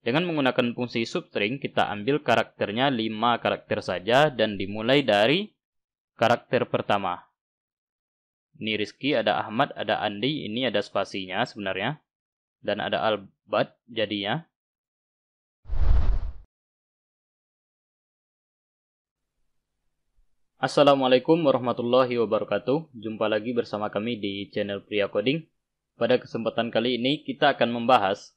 Dengan menggunakan fungsi substring, kita ambil karakternya 5 karakter saja dan dimulai dari karakter pertama. Ini Rizky, ada Ahmad, ada Andi, ini ada spasinya sebenarnya. Dan ada Albat jadinya. Assalamualaikum warahmatullahi wabarakatuh. Jumpa lagi bersama kami di channel Pria Coding. Pada kesempatan kali ini kita akan membahas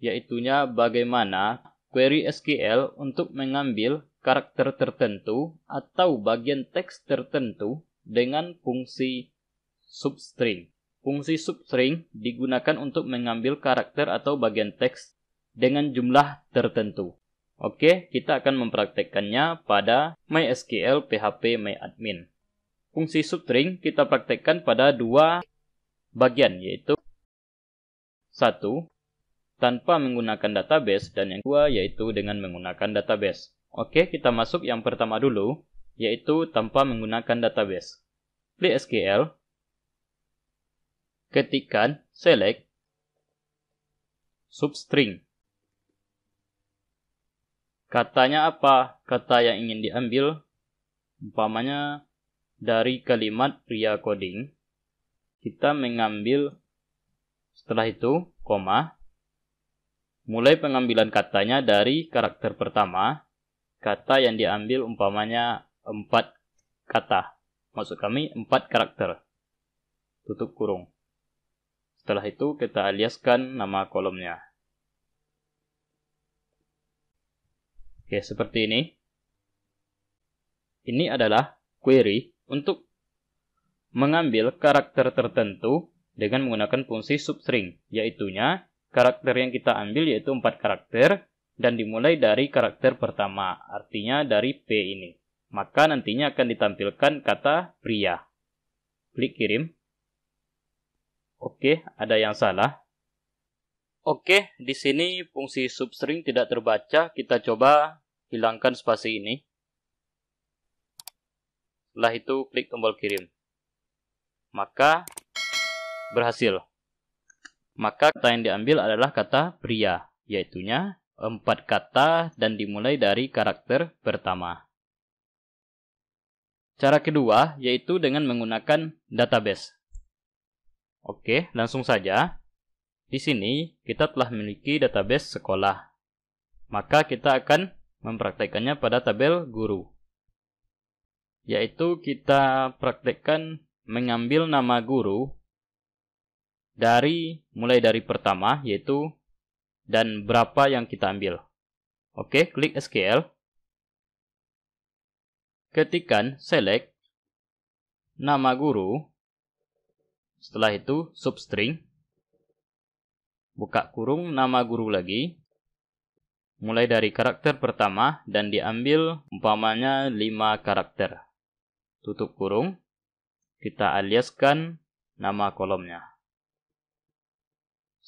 yaitunya bagaimana query SQL untuk mengambil karakter tertentu atau bagian teks tertentu dengan fungsi substring. Fungsi substring digunakan untuk mengambil karakter atau bagian teks dengan jumlah tertentu. Oke, kita akan mempraktekkannya pada MySQL PHP MyAdmin. Fungsi substring kita praktekkan pada dua bagian, yaitu satu tanpa menggunakan database dan yang kedua yaitu dengan menggunakan database. Oke, kita masuk yang pertama dulu, yaitu tanpa menggunakan database. Klik SQL, ketikkan select substring. Katanya apa? Kata yang ingin diambil, umpamanya dari kalimat pria coding, kita mengambil setelah itu koma Mulai pengambilan katanya dari karakter pertama, kata yang diambil umpamanya empat kata. Maksud kami empat karakter. Tutup kurung. Setelah itu kita aliaskan nama kolomnya. Oke, seperti ini. Ini adalah query untuk mengambil karakter tertentu dengan menggunakan fungsi substring, yaitunya Karakter yang kita ambil yaitu empat karakter dan dimulai dari karakter pertama, artinya dari P ini. Maka nantinya akan ditampilkan kata pria. Klik kirim. Oke, ada yang salah. Oke, di sini fungsi substring tidak terbaca. Kita coba hilangkan spasi ini. Setelah itu klik tombol kirim. Maka berhasil maka kata yang diambil adalah kata pria, yaitunya empat kata dan dimulai dari karakter pertama. Cara kedua yaitu dengan menggunakan database. Oke, langsung saja. Di sini kita telah memiliki database sekolah. Maka kita akan mempraktekannya pada tabel guru. Yaitu kita praktekkan mengambil nama guru dari mulai dari pertama yaitu dan berapa yang kita ambil. Oke, klik SQL. Ketikan select nama guru. Setelah itu substring. Buka kurung nama guru lagi. Mulai dari karakter pertama dan diambil umpamanya 5 karakter. Tutup kurung. Kita aliaskan nama kolomnya.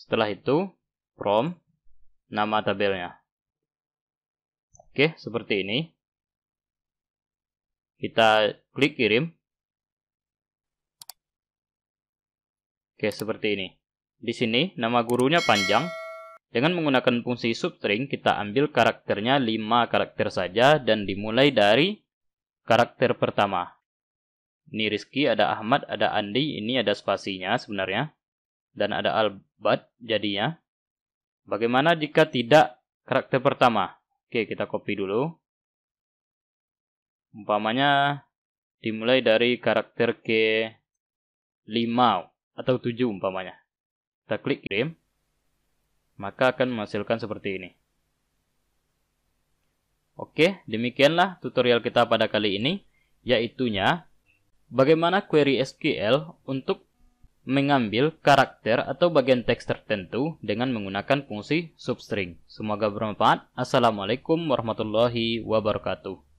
Setelah itu, from nama tabelnya. Oke, seperti ini. Kita klik kirim. Oke, seperti ini. Di sini, nama gurunya panjang. Dengan menggunakan fungsi substring, kita ambil karakternya 5 karakter saja dan dimulai dari karakter pertama. Ini Rizky, ada Ahmad, ada Andi, ini ada spasinya sebenarnya dan ada albat jadinya. Bagaimana jika tidak karakter pertama? Oke, kita copy dulu. Umpamanya dimulai dari karakter ke 5 atau 7 umpamanya. Kita klik kirim. Maka akan menghasilkan seperti ini. Oke, demikianlah tutorial kita pada kali ini, yaitunya bagaimana query SQL untuk mengambil karakter atau bagian teks tertentu dengan menggunakan fungsi substring. Semoga bermanfaat. Assalamualaikum warahmatullahi wabarakatuh.